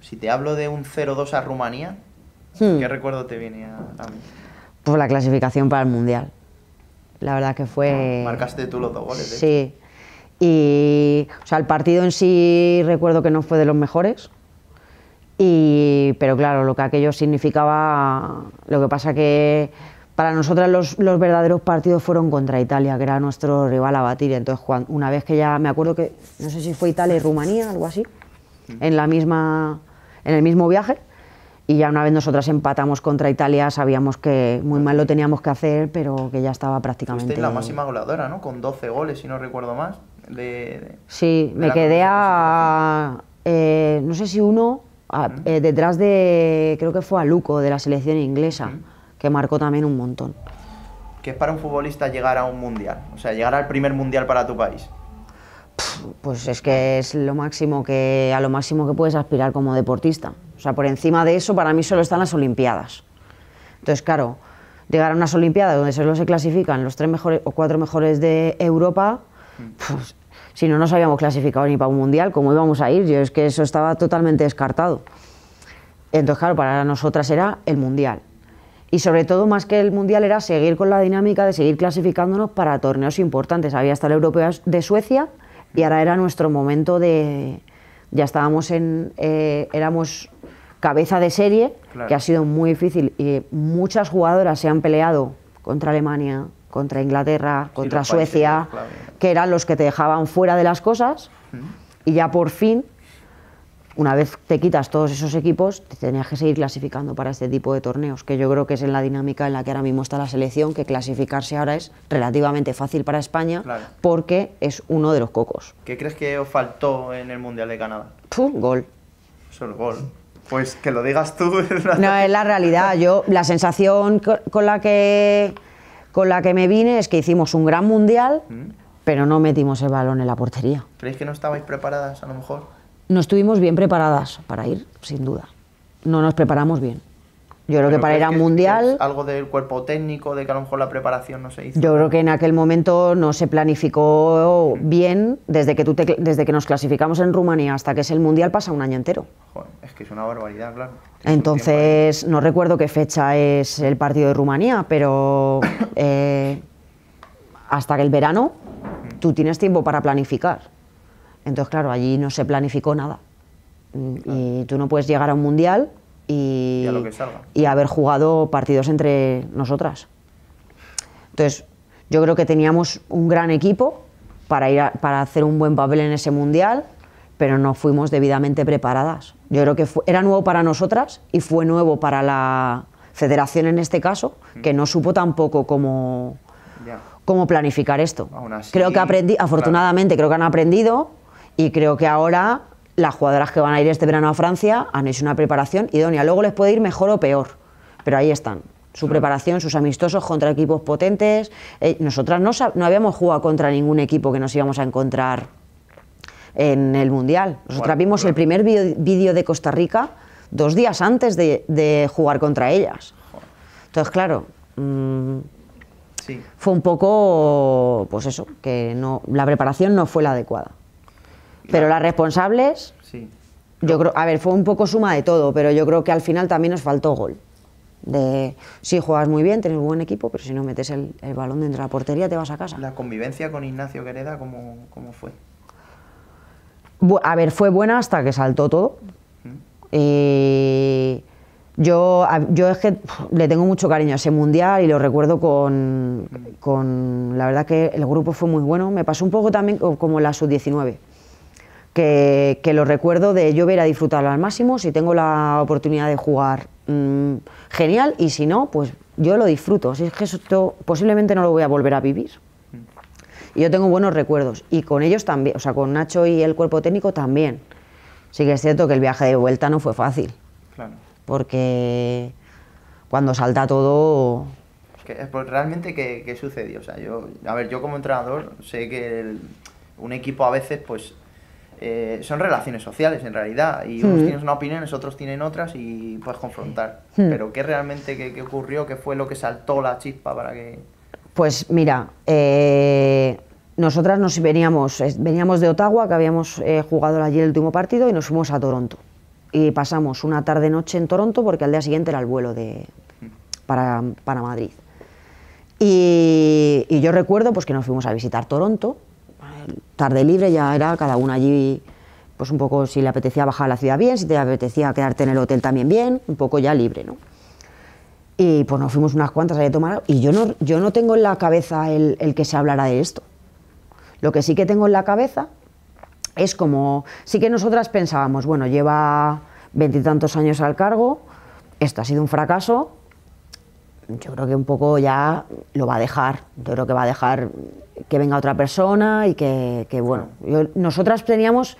si te hablo de un 0-2 a Rumanía, ¿qué hmm. recuerdo te viene a, mí? Pues la clasificación para el Mundial. La verdad que fue... Ah, marcaste tú los dos goles. Sí. Y, o sea, el partido en sí recuerdo que no fue de los mejores. Y, pero claro, lo que aquello significaba, lo que pasa que para nosotras los, los, verdaderos partidos fueron contra Italia, que era nuestro rival a batir. Entonces, una vez que ya, me acuerdo que, no sé si fue Italia y Rumanía, algo así, Mm. en, la misma, en el mismo viaje. Y ya una vez nosotras empatamos contra Italia, sabíamos que muy mal lo teníamos que hacer, pero que ya estaba prácticamente. la máxima goleadora, ¿no? Con 12 goles, si no recuerdo más. sí, me quedé a. Eh, no sé si uno, mm. eh, detrás de. Creo que fue a Luco, de la selección inglesa, mm. que marcó también un montón. ¿Qué es para un futbolista llegar a un mundial? O sea, llegar al primer mundial para tu país pues es que es lo máximo que, a lo máximo que puedes aspirar como deportista. O sea, por encima de eso, para mí solo están las Olimpiadas. Entonces, claro, llegar a unas Olimpiadas donde solo se clasifican los tres mejores o cuatro mejores de Europa, pues, si no nos habíamos clasificado ni para un mundial, ¿cómo íbamos a ir? Yo es que eso estaba totalmente descartado. Entonces, claro, para nosotras era el mundial. Y sobre todo, más que el mundial, era seguir con la dinámica de seguir clasificándonos para torneos importantes. Había hasta el europeo de Suecia, y ahora era nuestro momento de... Ya estábamos en... Eh, éramos cabeza de serie, que ha sido muy difícil. Y muchas jugadoras se han peleado contra Alemania, contra Inglaterra, contra Suecia, que eran los que te dejaban fuera de las cosas. Y ya por fin una vez te quitas todos esos equipos, te tenías que seguir clasificando para este tipo de torneos, que yo creo que es en la dinámica en la que ahora mismo está la selección, que clasificarse ahora es relativamente fácil para España porque es uno de los cocos. ¿Qué crees que os faltó en el Mundial de Canadá? Un gol. Solo gol. Pues que lo digas tú. no, es la realidad. Yo, la sensación con la que, con la que me vine es que hicimos un gran Mundial, mm. pero no metimos el balón en la portería. ¿Creéis que no estabais preparadas a lo mejor? no estuvimos bien preparadas para ir, sin duda. No nos preparamos bien. Yo creo que para ir a mundial. Algo del cuerpo técnico, de que a lo mejor la preparación no se hizo. Yo creo que en aquel momento no se planificó bien. Desde que, tú desde que nos clasificamos en Rumanía hasta que es el mundial pasa un año entero. es que es una barbaridad, claro. Entonces, no recuerdo qué fecha es el partido de Rumanía, pero eh, hasta hasta el verano tú tienes tiempo para planificar. Entonces, claro, allí no se planificó nada. Mm, y tú no puedes llegar a un mundial y, haber jugado partidos entre nosotras. Entonces, yo creo que teníamos un gran equipo para, ir para hacer un buen papel en ese mundial, pero no fuimos debidamente preparadas. Yo creo que era nuevo para nosotras y fue nuevo para la federación en este caso, mm. que no supo tampoco cómo, cómo planificar esto. creo que aprendí, afortunadamente creo que han aprendido y creo que ahora las jugadoras que van a ir este verano a Francia han hecho una preparación idónea. Luego les puede ir mejor o peor, pero ahí están. Su preparación, sus amistosos contra equipos potentes. Eh, nosotras no, habíamos jugado contra ningún equipo que nos íbamos a encontrar en el Mundial. Nosotras vimos el primer vídeo de Costa Rica dos días antes de, jugar contra ellas. Entonces, claro, mm, fue un poco, pues eso, que no, la preparación no fue la adecuada. Pero las responsables, yo creo, a ver, fue un poco suma de todo, pero yo creo que al final también nos faltó gol. De si sí, juegas muy bien, tienes un buen equipo, pero si no metes el, balón dentro de la portería, te vas a casa. ¿La convivencia con Ignacio Quereda cómo, cómo fue? a ver, fue buena hasta que saltó todo. ¿Mm? yo, yo es que le tengo mucho cariño a ese mundial y lo recuerdo con, mm. con, La verdad que el grupo fue muy bueno. Me pasó un poco también como la sub-19 que, lo recuerdo de yo ver a disfrutarlo al máximo, si tengo la oportunidad de jugar, mm, genial, y si no, pues yo lo disfruto, si es que esto posiblemente no lo voy a volver a vivir. Mm. Y yo tengo buenos recuerdos, y con ellos también, o sea, con Nacho y el cuerpo técnico también. Sí que es cierto que el viaje de vuelta no fue fácil, claro. porque cuando salta todo... Es que, realmente, ¿qué, sucedió? O sea, yo, a ver, yo como entrenador sé que un equipo a veces, pues eh, son relaciones sociales en realidad y unos mm. tienen una opinión, otros tienen otras y puedes confrontar. Mm. Pero ¿qué realmente qué, ocurrió? ¿Qué fue lo que saltó la chispa para que...? Pues mira, eh, nosotras nos veníamos, veníamos de Ottawa, que habíamos eh, jugado allí el último partido y nos fuimos a Toronto. Y pasamos una tarde-noche en Toronto porque al día siguiente era el vuelo de, mm. para, Madrid. Y, y yo recuerdo pues, que nos fuimos a visitar Toronto tarde libre, ya era cada uno allí, pues un poco si le apetecía bajar a la ciudad bien, si te apetecía quedarte en el hotel también bien, un poco ya libre, ¿no? Y pues nos fuimos unas cuantas a tomar y yo no, yo no tengo en la cabeza el, el que se hablara de esto. Lo que sí que tengo en la cabeza es como, sí que nosotras pensábamos, bueno, lleva veintitantos años al cargo, esto ha sido un fracaso, yo creo que un poco ya lo va a dejar. Yo creo que va a dejar que venga otra persona y que, bueno, nosotras teníamos,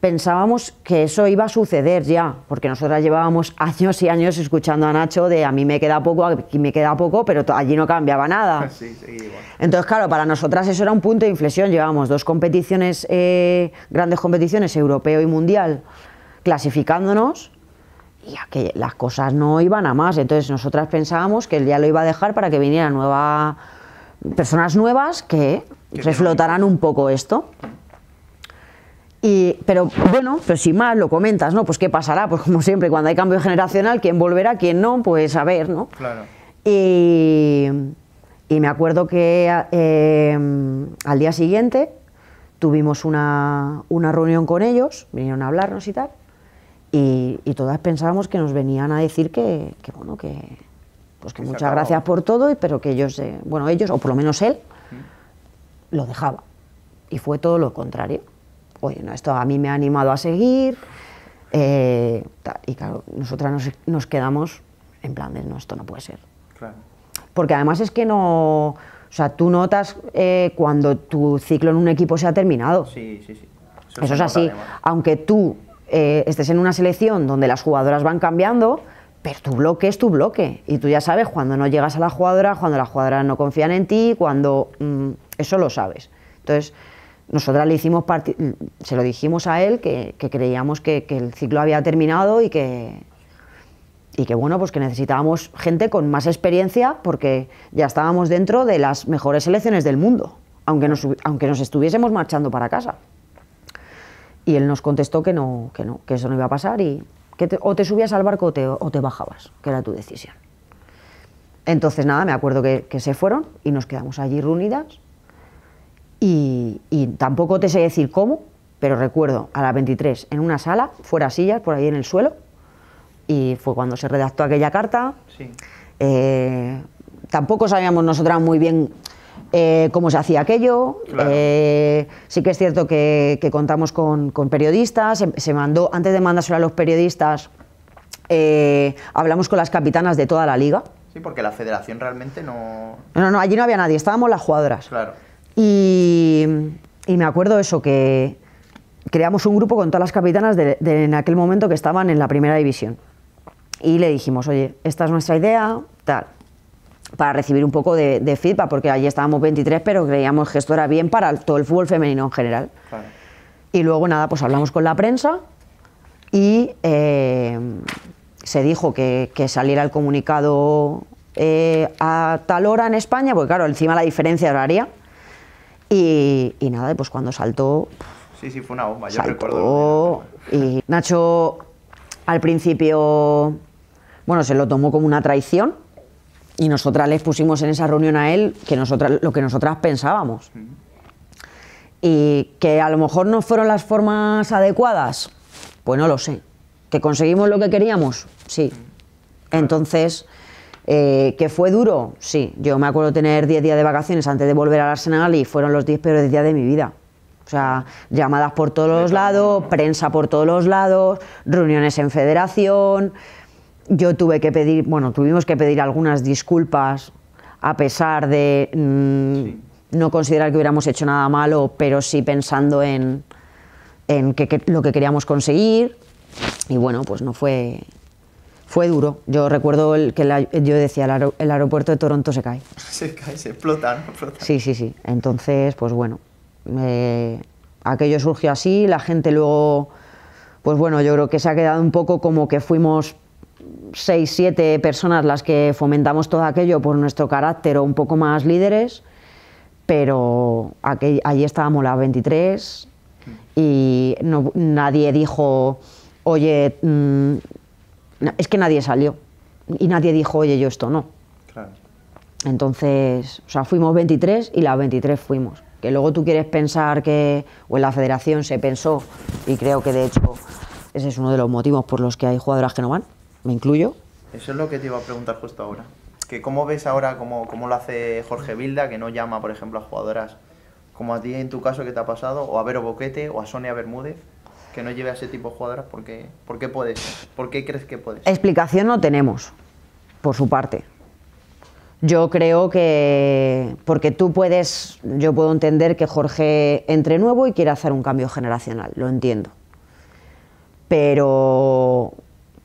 pensábamos que eso iba a suceder ya, porque nosotras llevábamos años y años escuchando a Nacho de a mí me queda poco, aquí me queda poco, pero allí no cambiaba nada. Entonces, claro, para nosotras eso era un punto de inflexión. Llevábamos dos competiciones, eh, grandes competiciones, europeo y mundial, clasificándonos y que las cosas no iban a más. Entonces nosotras pensábamos que él ya lo iba a dejar para que vinieran nuevas personas nuevas que reflotaran un poco esto. pero bueno, pero si más lo comentas, ¿no? Pues qué pasará, pues como siempre, cuando hay cambio generacional, quién volverá, quién no, pues a ver, ¿no? Claro. Y, me acuerdo que eh, al día siguiente tuvimos una reunión con ellos, vinieron a hablarnos y tal. Y, todas pensábamos que nos venían a decir que, bueno, que, pues que muchas gracias por todo, pero que ellos, eh, bueno, ellos, o por lo menos él, mm. lo dejaba. Y fue todo lo contrario. Oye, no, esto a mí me ha animado a seguir. Eh, y claro, nosotras nos, quedamos en plan de, no, esto no puede ser. Porque además es que no... O sea, tú notas eh, cuando tu ciclo en un equipo se ha terminado. Sí, sí, sí. Eso, es así. Aunque tú eh, estés en una selección donde las jugadoras van cambiando, pero tu bloque es tu bloque. Y tú ya sabes cuando no llegas a la jugadora, cuando las jugadoras no confían en ti, cuando mm, eso lo sabes. Entonces, nosotras le hicimos mm, se lo dijimos a él que, creíamos que, el ciclo había terminado y que, y que bueno, pues que necesitábamos gente con más experiencia porque ya estábamos dentro de las mejores selecciones del mundo, aunque aunque nos estuviésemos marchando para casa. Y él nos contestó que no, que eso no iba a pasar y que o te subías al barco o te, bajabas, que era tu decisión. Entonces nada, me acuerdo que, se fueron y nos quedamos allí reunidas y, tampoco te sé decir cómo, pero recuerdo a las 23 en una sala, fuera sillas, por ahí en el suelo, y fue cuando se redactó aquella carta. Eh, tampoco sabíamos nosotras muy bien eh, cómo se hacía aquello. Eh, sí que es cierto que, contamos con, periodistas, mandó, antes de mandárselo a los periodistas, eh, hablamos con las capitanas de toda la liga. Sí, porque la federación realmente no... No, no, allí no había nadie, estábamos las jugadoras. Y, me acuerdo eso, que creamos un grupo con todas las capitanas de, en aquel momento que estaban en la primera división. Y le dijimos, oye, esta es nuestra idea, tal para recibir un poco de, feedback, porque allí estábamos 23, pero creíamos que esto era bien para todo el fútbol femenino en general. Y luego, nada, pues hablamos con la prensa y eh, se dijo que, saliera el comunicado eh, a tal hora en España, porque claro, encima la diferencia horaria. Y, y nada, pues cuando saltó... Sí, sí, fue una bomba, yo recuerdo. Y Nacho al principio, bueno, se lo tomó como una traición y nosotras les pusimos en esa reunión a él que nosotras, lo que nosotras pensábamos. Y que a lo mejor no fueron las formas adecuadas, pues no lo sé. ¿Que conseguimos lo que queríamos? Sí. Entonces, eh, ¿que fue duro? Sí. Yo me acuerdo tener 10 días de vacaciones antes de volver al Arsenal y fueron los 10 peores días de mi vida. O sea, llamadas por todos los lados, prensa por todos los lados, reuniones en federación yo tuve que pedir, bueno, tuvimos que pedir algunas disculpas a pesar de mm, no considerar que hubiéramos hecho nada malo, pero sí pensando en, lo que queríamos conseguir. Y bueno, pues no fue, fue duro. Yo recuerdo que yo decía, el, aeropuerto de Toronto se cae. Se cae, se explota, ¿no? Sí, sí, sí. Entonces, pues bueno, aquello surgió así, la gente luego, pues bueno, yo creo que se ha quedado un poco como que fuimos seis, siete personas las que fomentamos todo aquello por nuestro carácter o un poco más líderes, pero aquí, allí estábamos las 23 y nadie dijo, oye, mm, es que nadie salió y nadie dijo, oye, yo esto no. Entonces, o sea, fuimos 23 y las 23 fuimos. Que luego tú quieres pensar que, o en la federación se pensó, y creo que de hecho ese es uno de los motivos por los que hay jugadoras que no van, me incluyo. Eso es lo que te iba a preguntar justo ahora. Que ¿Cómo ves ahora cómo, cómo lo hace Jorge Bilda que no llama, por ejemplo, a jugadoras como a ti en tu caso que te ha pasado, o a Vero Boquete o a Sonia Bermúdez, que no lleve a ese tipo de jugadoras? ¿Por qué, por qué ¿Por qué crees que puedes? Explicación no tenemos, por su parte. Yo creo que, porque tú puedes, yo puedo entender que Jorge entre nuevo y quiere hacer un cambio generacional, lo entiendo. Pero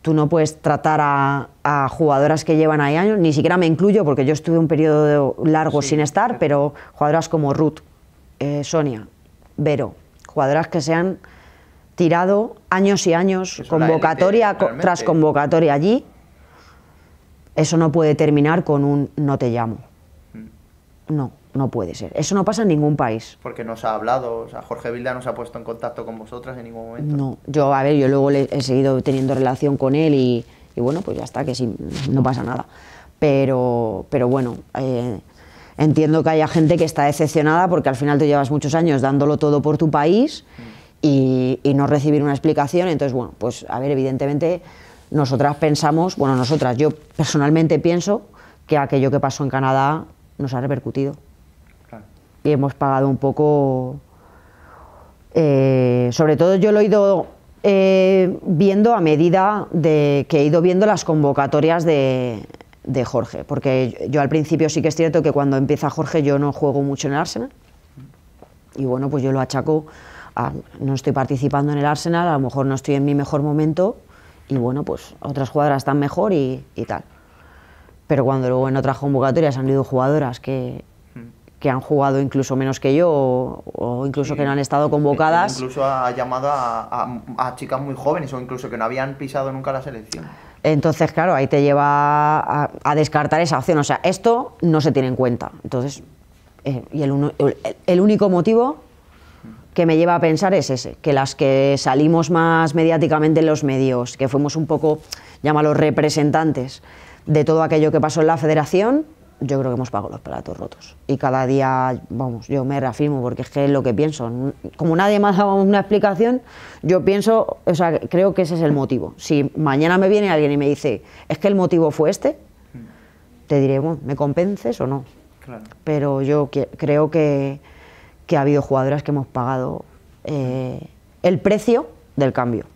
tú no puedes tratar a, jugadoras que llevan ahí años, ni siquiera me incluyo porque yo estuve un periodo largo sin estar, pero jugadoras como Ruth, eh, Sonia, Vero, jugadoras que se han tirado años y años, convocatoria tras convocatoria allí, eso no puede terminar con un no te llamo. Mm. No no puede ser. Eso no pasa en ningún país. Porque nos ha hablado, o Jorge Vilda no se ha puesto en contacto con vosotras en ningún momento. No, yo, a ver, yo luego le he seguido teniendo relación con él y, bueno, pues ya está, que sí, no pasa nada. Pero, pero bueno, eh, entiendo que haya gente que está decepcionada porque al final te llevas muchos años dándolo todo por tu país y no recibir una explicación. Entonces, bueno, pues a ver, evidentemente nosotras pensamos, bueno, nosotras, yo personalmente pienso que aquello que pasó en Canadá nos ha repercutido y hemos pagado un poco. Eh, sobre todo yo lo he ido eh, viendo a medida de que he ido viendo las convocatorias de, de Jorge, porque yo al principio sí que es cierto que cuando empieza Jorge yo no juego mucho en el Arsenal. Y bueno, pues yo lo achaco a no estoy participando en el Arsenal, a lo mejor no estoy en mi mejor momento y bueno, pues otras jugadoras están mejor y, y tal. Pero cuando luego en otras convocatorias han ido jugadoras que que han jugado incluso menos que yo o, incluso que no han estado convocadas. E incluso ha llamado a, chicas muy jóvenes o incluso que no habían pisado nunca la selección. Entonces, claro, ahí te lleva a, descartar esa opción. O sea, esto no se tiene en cuenta. Entonces, eh, y el, único motivo que me lleva a pensar es ese, que las que salimos más mediáticamente en los medios, que fuimos un poco, llámalo, representantes de todo aquello que pasó en la federación, yo creo que hemos pagado los platos rotos. Y cada día, vamos, yo me reafirmo porque es que es lo que pienso. Como nadie me ha dado una explicación, yo pienso, o sea, creo que ese es el motivo. Si mañana me viene alguien y me dice, es que el motivo fue este, mm. te diré, bueno, ¿me compenses o no? Pero yo creo que, ha habido jugadoras que hemos pagado eh, el precio del cambio.